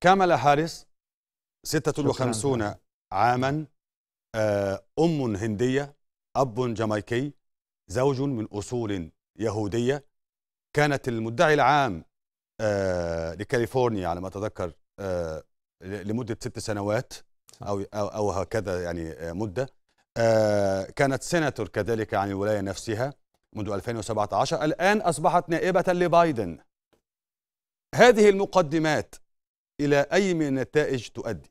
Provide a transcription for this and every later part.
كامل حارس 56 عاما آه، أم هندية أب جامايكي زوج من أصول يهودية كانت المدعي العام آه، لكاليفورنيا على ما أتذكر آه، لمدة ست سنوات أو, أو هكذا يعني مدة كانت سيناتور كذلك عن الولاية نفسها منذ 2017 الآن أصبحت نائبة لبايدن هذه المقدمات إلى أي من النتائج تؤدي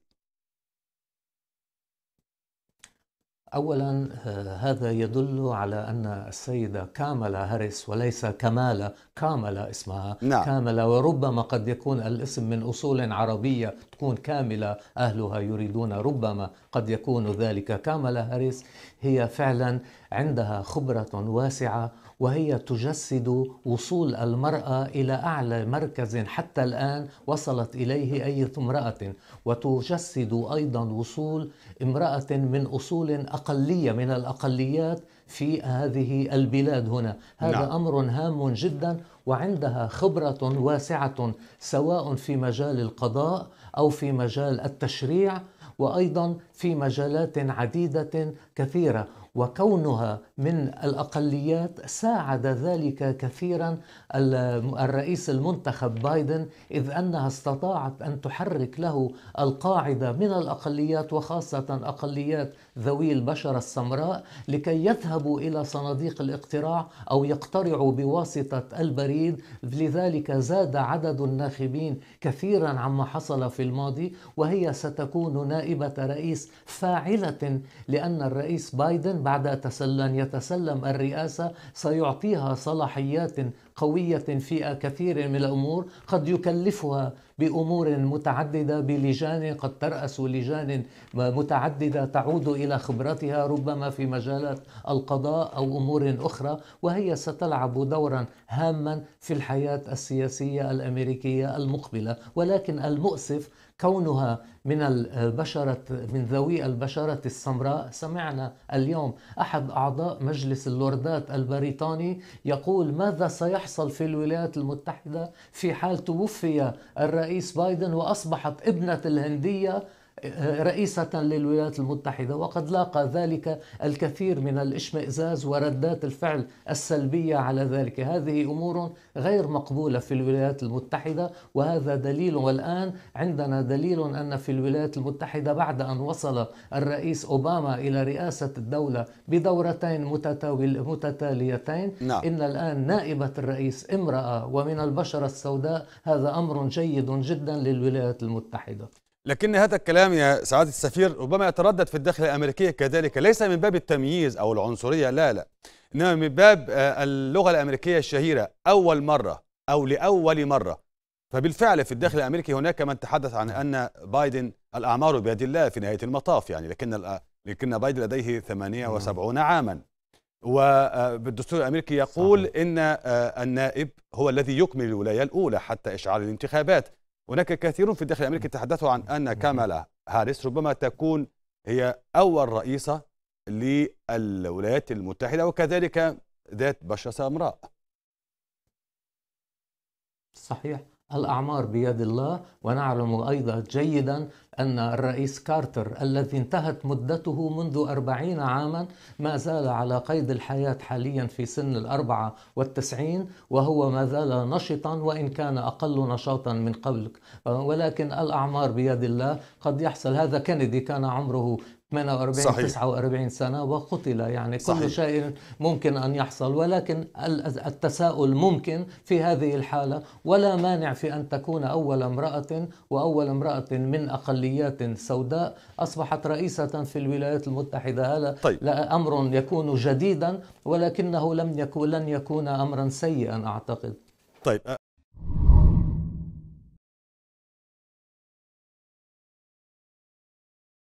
اولا آه، هذا يدل على ان السيده كاملا هاريس وليس كماله كاملا اسمها نعم. كامله وربما قد يكون الاسم من اصول عربيه تكون كامله اهلها يريدون ربما قد يكون ذلك كامله هاريس هي فعلا عندها خبره واسعه وهي تجسد وصول المرأة إلى أعلى مركز حتى الآن وصلت إليه أي امرأة وتجسد أيضا وصول امرأة من أصول أقلية من الأقليات في هذه البلاد هنا هذا نعم. أمر هام جدا وعندها خبرة واسعة سواء في مجال القضاء أو في مجال التشريع وأيضا في مجالات عديدة كثيرة وكونها من الاقليات ساعد ذلك كثيرا الرئيس المنتخب بايدن اذ انها استطاعت ان تحرك له القاعده من الاقليات وخاصه اقليات ذوي البشره السمراء لكي يذهبوا الى صناديق الاقتراع او يقترعوا بواسطه البريد لذلك زاد عدد الناخبين كثيرا عما حصل في الماضي وهي ستكون نائبه رئيس فاعله لان الرئيس بايدن بعد أن يتسلم الرئاسة سيعطيها صلاحيات قوية في كثير من الأمور قد يكلفها بأمور متعددة بلجان قد ترأس لجان متعددة تعود إلى خبرتها ربما في مجالات القضاء أو أمور أخرى وهي ستلعب دورا هاما في الحياة السياسية الأمريكية المقبلة ولكن المؤسف كونها من البشرة من ذوي البشرة السمراء سمعنا اليوم أحد أعضاء مجلس اللوردات البريطاني يقول ماذا سيحصل يحصل في الولايات المتحدة في حال توفي الرئيس بايدن وأصبحت ابنة الهندية رئيسة للولايات المتحدة وقد لاقى ذلك الكثير من الاشمئزاز وردات الفعل السلبية على ذلك هذه أمور غير مقبولة في الولايات المتحدة وهذا دليل والآن عندنا دليل أن في الولايات المتحدة بعد أن وصل الرئيس أوباما إلى رئاسة الدولة بدورتين متتاليتين نعم. إن الآن نائبة الرئيس امرأة ومن البشرة السوداء هذا أمر جيد جدا للولايات المتحدة لكن هذا الكلام يا سعادة السفير ربما يتردد في الداخل الأمريكية كذلك ليس من باب التمييز أو العنصرية لا لا إنما من باب آه، اللغة الأمريكية الشهيرة أول مرة أو لأول مرة فبالفعل في الداخل الأمريكي هناك من تحدث عن أن بايدن الأعمار بيد الله في نهاية المطاف يعني لكن لكن بايدن لديه 78 عاما وبالدستور آه، الامريكي يقول صحيح. ان آه، النائب هو الذي يكمل الولايه الاولى حتى إشعال الانتخابات هناك كثيرون في الداخل الامريكي تحدثوا عن ان كامالا هاريس ربما تكون هي اول رئيسه للولايات المتحده وكذلك ذات بشره سمراء. صحيح الاعمار بيد الله ونعلم ايضا جيدا أن الرئيس كارتر الذي انتهت مدته منذ أربعين عاما ما زال على قيد الحياة حاليا في سن الأربعة والتسعين وهو ما زال نشطا وإن كان أقل نشاطا من قبل ولكن الأعمار بيد الله قد يحصل هذا كندي كان عمره 48 صحيح. 49 سنة وقتل يعني كل صحيح. شيء ممكن أن يحصل ولكن التساؤل ممكن في هذه الحالة ولا مانع في أن تكون أول امرأة وأول امرأة من أقلية بكليات سوداء أصبحت رئيسة في الولايات المتحدة هذا طيب. أمر يكون جديدا ولكنه لم يكن لن يكون أمرا سيئا أعتقد طيب